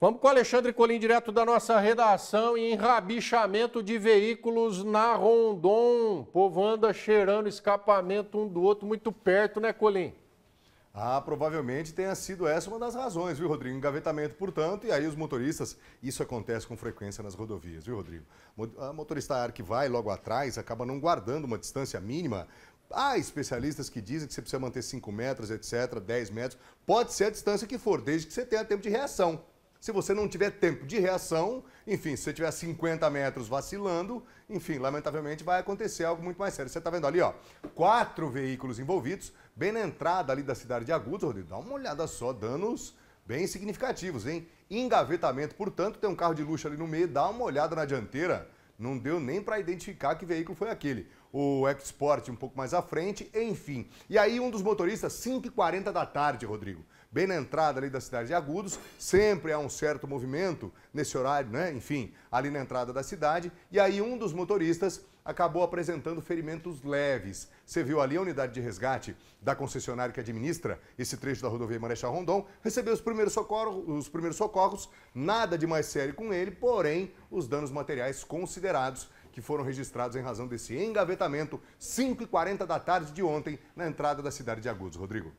Vamos com o Alexandre Colim, direto da nossa redação em enrabichamento de veículos na Rondon. O povo anda cheirando escapamento um do outro muito perto, né, Colim? Ah, provavelmente tenha sido essa uma das razões, viu, Rodrigo? Engavetamento, portanto, e aí os motoristas, isso acontece com frequência nas rodovias, viu, Rodrigo? A motorista que vai logo atrás acaba não guardando uma distância mínima Há especialistas que dizem que você precisa manter 5 metros, etc., 10 metros. Pode ser a distância que for, desde que você tenha tempo de reação se você não tiver tempo de reação, enfim, se você tiver 50 metros vacilando, enfim, lamentavelmente vai acontecer algo muito mais sério. Você está vendo ali, ó, quatro veículos envolvidos, bem na entrada ali da cidade de Agudos, Rodrigo, dá uma olhada só, danos bem significativos, hein? Engavetamento, portanto, tem um carro de luxo ali no meio, dá uma olhada na dianteira, não deu nem para identificar que veículo foi aquele. O Export um pouco mais à frente, enfim. E aí um dos motoristas, 5h40 da tarde, Rodrigo. Bem na entrada ali da cidade de Agudos, sempre há um certo movimento nesse horário, né? Enfim, ali na entrada da cidade. E aí um dos motoristas acabou apresentando ferimentos leves. Você viu ali a unidade de resgate da concessionária que administra esse trecho da rodovia Marechal Rondon, recebeu os primeiros, socorros, os primeiros socorros, nada de mais sério com ele, porém os danos materiais consideráveis considerados que foram registrados em razão desse engavetamento, 5h40 da tarde de ontem, na entrada da cidade de Agudos. Rodrigo.